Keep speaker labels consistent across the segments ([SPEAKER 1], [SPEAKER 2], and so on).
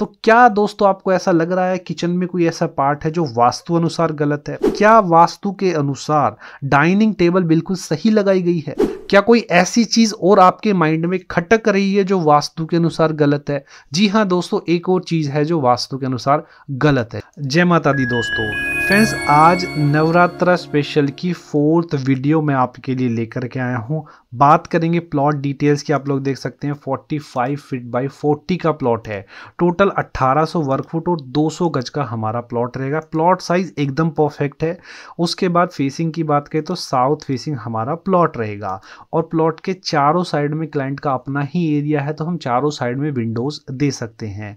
[SPEAKER 1] तो क्या दोस्तों आपको ऐसा लग रहा है किचन में कोई ऐसा पार्ट है जो वास्तु अनुसार गलत है क्या वास्तु के अनुसार डाइनिंग टेबल बिल्कुल सही लगाई गई है क्या कोई ऐसी चीज और आपके माइंड में खटक रही है जो वास्तु के अनुसार गलत है जी हाँ दोस्तों एक और चीज है जो वास्तु के अनुसार गलत है जय माता दी दोस्तों फ्रेंड्स आज नवरात्रा स्पेशल की फोर्थ वीडियो मैं आपके लिए लेकर के आया हूँ बात करेंगे प्लॉट डिटेल्स की आप लोग देख सकते हैं 45 फीट बाई 40 का प्लॉट है टोटल 1800 वर्क फुट और 200 गज का हमारा प्लॉट रहेगा प्लॉट साइज एकदम परफेक्ट है उसके बाद फेसिंग की बात करें तो साउथ फेसिंग हमारा प्लॉट रहेगा और प्लॉट के चारों साइड में क्लाइंट का अपना ही एरिया है तो हम चारों साइड में विंडोज़ दे सकते हैं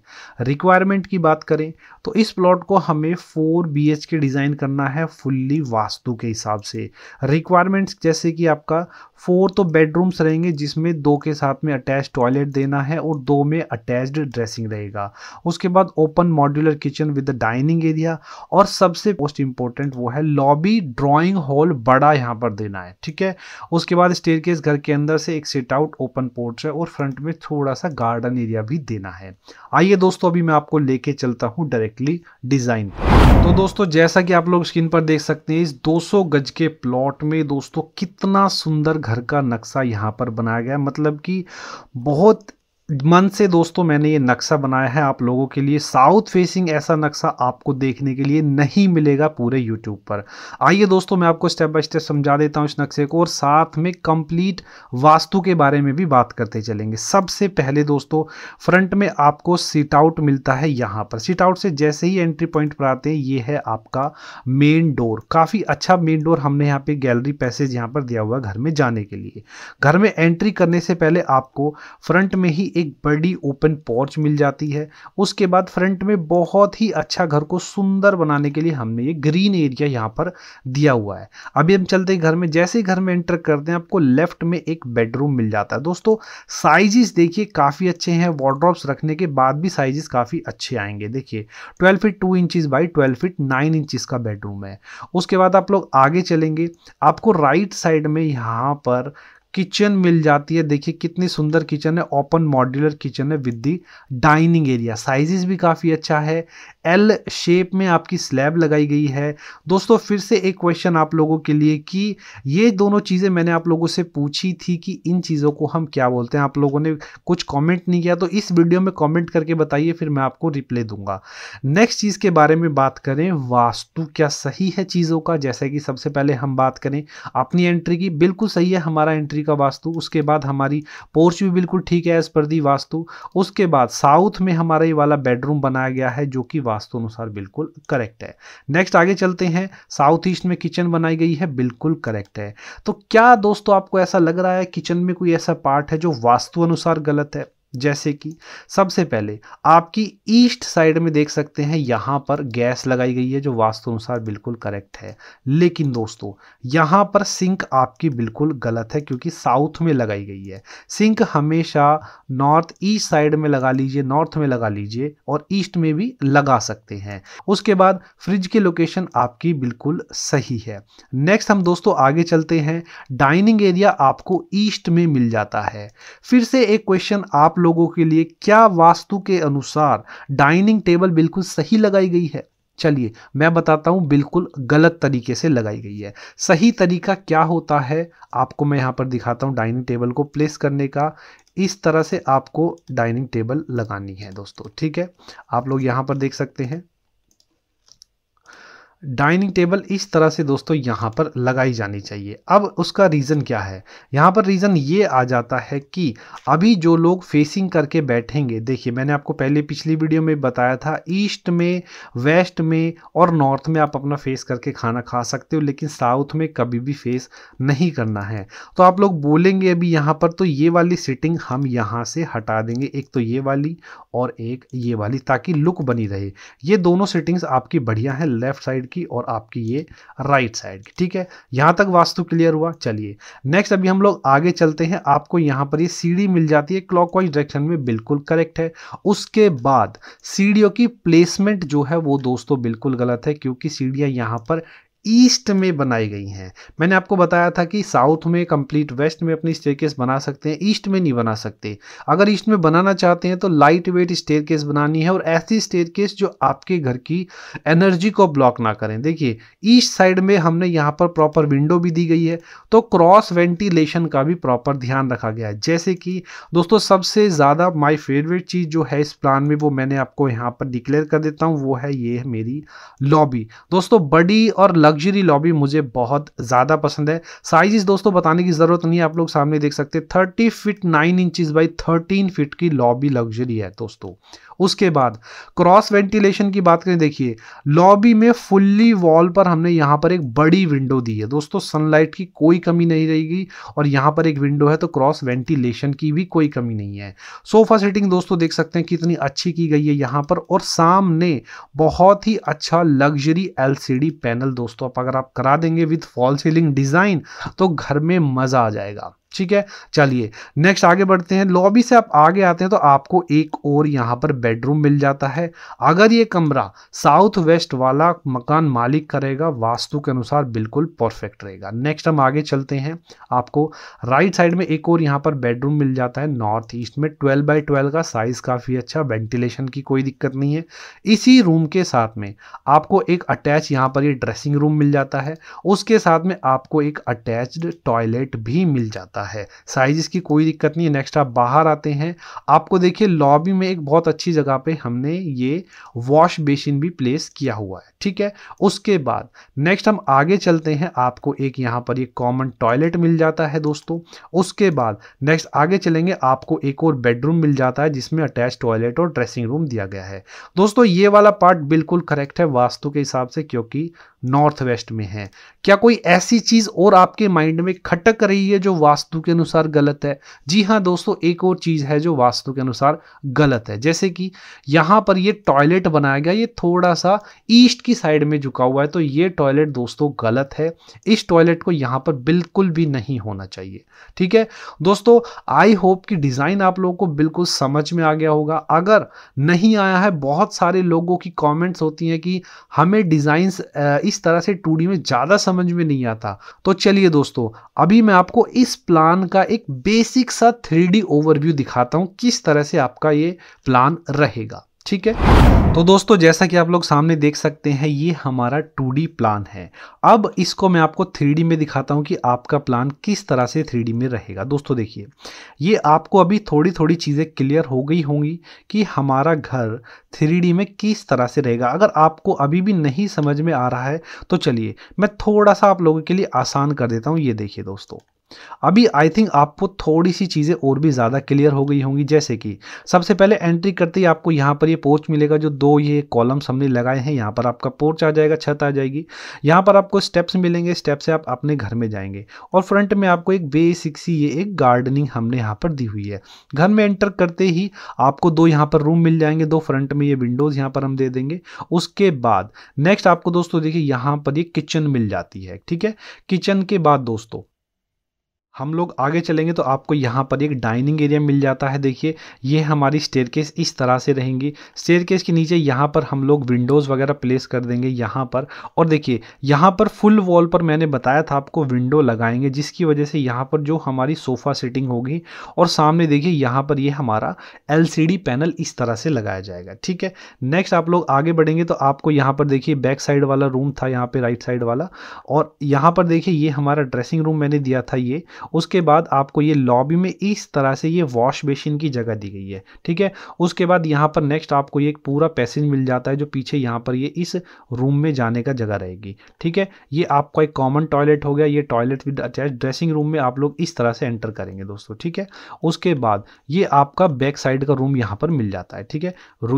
[SPEAKER 1] रिक्वायरमेंट की बात करें तो इस प्लॉट को हमें four B H K design करना है फुल्ली वास्तु के हिसाब से रिक्वायरमेंट जैसे कि आपका फोर तो दोस्तों बेडरूम्स रहेंगे जिसमें दो के साथ में अटैच टॉयलेट देना है और दो में अटैच्ड ड्रेसिंग रहेगा उसके बाद open modular kitchen with dining area और सबसे मोस्ट इंपॉर्टेंट वो है लॉबी ड्राइंग हॉल बड़ा यहाँ पर देना है ठीक है उसके बाद स्टेयर घर के अंदर से एक सेट आउट ओपन पोर्ट है और फ्रंट में थोड़ा सा गार्डन एरिया भी देना है आइए दोस्तों अभी मैं आपको लेके चलता हूँ डायरेक्टली डिज़ाइन तो दोस्तों जैसा कि आप लोग स्क्रीन पर देख सकते हैं इस 200 गज के प्लॉट में दोस्तों कितना सुंदर घर का नक्शा यहाँ पर बनाया गया मतलब कि बहुत मन से दोस्तों मैंने ये नक्शा बनाया है आप लोगों के लिए साउथ फेसिंग ऐसा नक्शा आपको देखने के लिए नहीं मिलेगा पूरे यूट्यूब पर आइए दोस्तों मैं आपको स्टेप बाय स्टेप समझा देता हूँ इस नक्शे को और साथ में कंप्लीट वास्तु के बारे में भी बात करते चलेंगे सबसे पहले दोस्तों फ्रंट में आपको सीट आउट मिलता है यहाँ पर सीट आउट से जैसे ही एंट्री पॉइंट पर आते हैं ये है आपका मेन डोर काफ़ी अच्छा मेन डोर हमने यहाँ पर गैलरी पैसेज यहाँ पर दिया हुआ घर में जाने के लिए घर में एंट्री करने से पहले आपको फ्रंट में ही एक एक बड़ी ओपन पोर्च मिल जाती है उसके बाद फ्रंट में बहुत ही अच्छा घर को सुंदर बनाने के लिए हमने ये ग्रीन एरिया यहाँ पर दिया हुआ है अभी हम चलते हैं घर में जैसे ही घर में एंटर करते हैं आपको लेफ्ट में एक बेडरूम मिल जाता है दोस्तों साइजेस देखिए काफ़ी अच्छे हैं वॉड्रॉप्स रखने के बाद भी साइजेस काफ़ी अच्छे आएंगे देखिए twelve feet two inches by twelve feet nine inches का बेडरूम है उसके बाद आप लोग आगे चलेंगे आपको राइट साइड में यहाँ पर किचन मिल जाती है देखिए कितनी सुंदर किचन है ओपन मॉड्यूलर किचन है with the dining area sizes भी काफ़ी अच्छा है एल शेप में आपकी स्लैब लगाई गई है दोस्तों फिर से एक क्वेश्चन आप लोगों के लिए कि ये दोनों चीज़ें मैंने आप लोगों से पूछी थी कि इन चीज़ों को हम क्या बोलते हैं आप लोगों ने कुछ कॉमेंट नहीं किया तो इस वीडियो में कॉमेंट करके बताइए फिर मैं आपको रिप्लाई दूंगा नेक्स्ट चीज़ के बारे में बात करें वास्तु क्या सही है चीज़ों का जैसे कि सबसे पहले हम बात करें अपनी एंट्री की बिल्कुल सही है हमारा एंट्री जी का वास्तु उसके बाद हमारी पोर्च भी बिल्कुल ठीक है एज पर दी वास्तु उसके बाद साउथ में हमारा ये वाला बेडरूम बनाया गया है जो कि वास्तु अनुसार बिल्कुल करेक्ट है नेक्स्ट आगे चलते हैं साउथ ईस्ट में किचन बनाई गई है बिल्कुल करेक्ट है तो क्या दोस्तों आपको ऐसा लग रहा है किचन में कोई ऐसा पार्ट है जो वास्तु अनुसार गलत है जैसे कि सबसे पहले आपकी ईस्ट साइड में देख सकते हैं यहाँ पर गैस लगाई गई है जो वास्तु अनुसार बिल्कुल करेक्ट है लेकिन दोस्तों यहाँ पर सिंक आपकी बिल्कुल गलत है क्योंकि साउथ में लगाई गई है सिंक हमेशा नॉर्थ ईस्ट साइड में लगा लीजिए नॉर्थ में लगा लीजिए और ईस्ट में भी लगा सकते हैं उसके बाद फ्रिज की लोकेशन आपकी बिल्कुल सही है नेक्स्ट हम दोस्तों आगे चलते हैं डाइनिंग एरिया आपको ईस्ट में मिल जाता है फिर से एक क्वेश्चन आप लोगों के लिए क्या वास्तु के अनुसार डाइनिंग टेबल बिल्कुल सही लगाई गई है चलिए मैं बताता हूँ बिल्कुल गलत तरीके से लगाई गई है सही तरीका क्या होता है आपको मैं यहाँ पर दिखाता हूँ डाइनिंग टेबल को प्लेस करने का इस तरह से आपको डाइनिंग टेबल लगानी है दोस्तों ठीक है आप लोग यहाँ पर देख सकते हैं डाइनिंग टेबल इस तरह से दोस्तों यहाँ पर लगाई जानी चाहिए अब उसका रीज़न क्या है यहाँ पर रीज़न ये आ जाता है कि अभी जो लोग फेसिंग करके बैठेंगे देखिए मैंने आपको पहले पिछली वीडियो में बताया था ईस्ट में वेस्ट में और नॉर्थ में आप अपना फेस करके खाना खा सकते हो लेकिन साउथ में कभी भी फेस नहीं करना है तो आप लोग बोलेंगे अभी यहाँ पर तो ये वाली सिटिंग हम यहाँ से हटा देंगे एक तो ये वाली और एक ये वाली ताकि लुक बनी रहे ये दोनों सिटिंग्स आपकी बढ़िया हैं लेफ़्ट साइड की और आपकी ये राइट साइड की ठीक है यहां तक वास्तु क्लियर हुआ चलिए नेक्स्ट अभी हम लोग आगे चलते हैं आपको यहां पर ये सीढ़ी मिल जाती है क्लॉकवाइज डायरेक्शन में बिल्कुल करेक्ट है उसके बाद सीढ़ियों की प्लेसमेंट जो है वो दोस्तों बिल्कुल गलत है क्योंकि सीढ़ियां यहां पर ईस्ट में बनाई गई हैं मैंने आपको बताया था कि साउथ में कंप्लीट वेस्ट में अपनी स्टेयरकेस बना सकते हैं ईस्ट में नहीं बना सकते अगर ईस्ट में बनाना चाहते हैं तो लाइट वेट स्टेयरकेस बनानी है और ऐसी स्टेयरकेस जो आपके घर की एनर्जी को ब्लॉक ना करें देखिए ईस्ट साइड में हमने यहाँ पर प्रॉपर विंडो भी दी गई है तो क्रॉस वेंटिलेशन का भी प्रॉपर ध्यान रखा गया है जैसे कि दोस्तों सबसे ज़्यादा माई फेवरेट चीज़ जो है इस प्लान में वो मैंने आपको यहाँ पर डिक्लेयर कर देता हूँ वो है ये है मेरी लॉबी दोस्तों बड़ी और लग लग्जरी लॉबी मुझे बहुत ज़्यादा पसंद है साइजिस दोस्तों बताने की ज़रूरत नहीं है आप लोग सामने देख सकते हैं thirty feet nine inches by thirteen feet की लॉबी लग्जरी है दोस्तों उसके बाद क्रॉस वेंटिलेशन की बात करें देखिए लॉबी में फुल्ली वॉल पर हमने यहाँ पर एक बड़ी विंडो दी है दोस्तों सनलाइट की कोई कमी नहीं रहेगी और यहाँ पर एक विंडो है तो क्रॉस वेंटिलेशन की भी कोई कमी नहीं है सोफा सेटिंग दोस्तों देख सकते हैं कितनी अच्छी की गई है यहाँ पर और सामने बहुत ही अच्छा लग्जरी एल पैनल दोस्तों तो अगर आप करा देंगे विथ फॉल सीलिंग डिज़ाइन तो घर में मज़ा आ जाएगा ठीक है चलिए नेक्स्ट आगे बढ़ते हैं लॉबी से आप आगे आते हैं तो आपको एक और यहाँ पर बेडरूम मिल जाता है अगर ये कमरा साउथ वेस्ट वाला मकान मालिक करेगा वास्तु के अनुसार बिल्कुल परफेक्ट रहेगा नेक्स्ट हम आगे चलते हैं आपको राइट साइड में एक और यहाँ पर बेडरूम मिल जाता है नॉर्थ ईस्ट में ट्वेल्व बाई ट्वेल्व का साइज़ काफ़ी अच्छा वेंटिलेशन की कोई दिक्कत नहीं है इसी रूम के साथ में आपको एक अटैच यहाँ पर ये ड्रेसिंग रूम मिल जाता है उसके साथ में आपको एक अटैच्ड टॉयलेट भी मिल जाता है जाता है साइज़ की कोई दिक्कत नहीं है नेक्स्ट आप बाहर आते हैं आपको देखिए लॉबी में एक बहुत अच्छी जगह पे हमने ये वॉश बेसिन भी प्लेस किया हुआ है ठीक है उसके बाद नेक्स्ट हम आगे चलते हैं आपको एक यहाँ पर एक कॉमन टॉयलेट मिल जाता है दोस्तों उसके बाद नेक्स्ट आगे चलेंगे आपको एक और बेडरूम मिल जाता है जिसमें अटैच टॉयलेट और ड्रेसिंग रूम दिया गया है दोस्तों ये वाला पार्ट बिल्कुल करेक्ट है वास्तु के हिसाब से क्योंकि नॉर्थ वेस्ट में है क्या कोई ऐसी चीज़ और आपके माइंड में खटक रही है जो वास्तु वास्तु के अनुसार गलत है जी हाँ दोस्तों एक और चीज़ है जो वास्तु के अनुसार गलत है जैसे कि यहाँ पर ये टॉयलेट बनाया गया ये थोड़ा सा ईस्ट की साइड में झुका हुआ है तो ये टॉयलेट दोस्तों गलत है इस टॉयलेट को यहाँ पर बिल्कुल भी नहीं होना चाहिए ठीक है दोस्तों आई होप कि डिज़ाइन आप लोगों को बिल्कुल समझ में आ गया होगा अगर नहीं आया है बहुत सारे लोगों की कॉमेंट्स होती हैं कि हमें डिज़ाइन इस तरह से टूडी में ज़्यादा समझ में नहीं आता तो चलिए दोस्तों अभी मैं आपको इस प्लान प्लान का एक बेसिक सा थ्री ओवरव्यू दिखाता हूँ किस तरह से आपका ये प्लान रहेगा ठीक है तो दोस्तों जैसा कि आप लोग सामने देख सकते हैं ये हमारा 2D प्लान है अब इसको मैं आपको 3D में दिखाता हूं कि आपका प्लान किस तरह से 3D में रहेगा दोस्तों देखिए ये आपको अभी थोड़ी थोड़ी चीज़ें क्लियर हो गई होंगी कि हमारा घर 3D में किस तरह से रहेगा अगर आपको अभी भी नहीं समझ में आ रहा है तो चलिए मैं थोड़ा सा आप लोगों के लिए आसान कर देता हूँ ये देखिए दोस्तों अभी आई थिंक आपको थोड़ी सी चीज़ें और भी ज़्यादा क्लियर हो गई होंगी जैसे कि सबसे पहले एंट्री करते ही आपको यहाँ पर ये पोर्च मिलेगा जो दो ये कॉलम्स हमने लगाए हैं यहाँ पर आपका पोर्च आ जाएगा छत आ जाएगी यहाँ पर आपको स्टेप्स मिलेंगे स्टेप से आप अपने घर में जाएंगे और फ्रंट में आपको एक बेसिक सी ये एक गार्डनिंग हमने यहाँ पर दी हुई है घर में एंटर करते ही आपको दो यहाँ पर रूम मिल जाएंगे दो फ्रंट में ये विंडोज़ यहाँ पर हम दे देंगे उसके बाद नेक्स्ट आपको दोस्तों देखिए यहाँ पर ये किचन मिल जाती है ठीक है किचन के बाद दोस्तों हम लोग आगे चलेंगे तो आपको यहाँ पर एक डाइनिंग एरिया मिल जाता है देखिए ये हमारी स्टेयरकेस इस तरह से रहेंगी स्टेयरकेस के नीचे यहाँ पर हम लोग विंडोज़ वगैरह प्लेस कर देंगे यहाँ पर और देखिए यहाँ पर फुल वॉल पर मैंने बताया था आपको विंडो लगाएंगे जिसकी वजह से यहाँ पर जो हमारी सोफ़ा सेटिंग होगी और सामने देखिए यहाँ पर ये यह हमारा एल पैनल इस तरह से लगाया जाएगा ठीक है नेक्स्ट आप लोग आगे बढ़ेंगे तो आपको यहाँ पर देखिए बैक साइड वाला रूम था यहाँ पर राइट साइड वाला और यहाँ पर देखिए ये हमारा ड्रेसिंग रूम मैंने दिया था ये उसके बाद आपको ये लॉबी में इस तरह से ये वॉश बेसिन की जगह दी गई है ठीक है उसके बाद यहाँ पर नेक्स्ट आपको ये एक पूरा पैसेज मिल जाता है जो पीछे यहाँ पर ये इस रूम में जाने का जगह रहेगी ठीक है ये आपका एक कॉमन टॉयलेट हो गया ये toilet with attach dressing room में आप लोग इस तरह से एंटर करेंगे दोस्तों ठीक है उसके बाद ये आपका बैक साइड का रूम यहाँ पर मिल जाता है ठीक है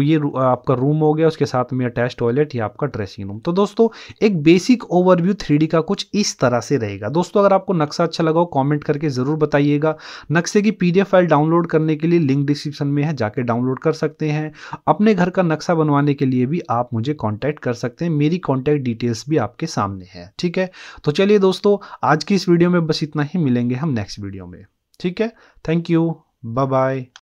[SPEAKER 1] ये आपका रूम हो गया उसके साथ में अटैच टॉयलेट या आपका ड्रेसिंग रूम तो दोस्तों एक बेसिक ओवरव्यू थ्री का कुछ इस तरह से रहेगा दोस्तों अगर आपको नक्शा अच्छा लगा हो कॉमेंट कमेंट करके ज़रूर बताइएगा नक्शे की पी फाइल डाउनलोड करने के लिए लिंक डिस्क्रिप्शन में है जाके डाउनलोड कर सकते हैं अपने घर का नक्शा बनवाने के लिए भी आप मुझे कॉन्टैक्ट कर सकते हैं मेरी कॉन्टैक्ट डिटेल्स भी आपके सामने है ठीक है तो चलिए दोस्तों आज की इस वीडियो में बस इतना ही मिलेंगे हम नेक्स्ट वीडियो में ठीक है थैंक यू बाय बाय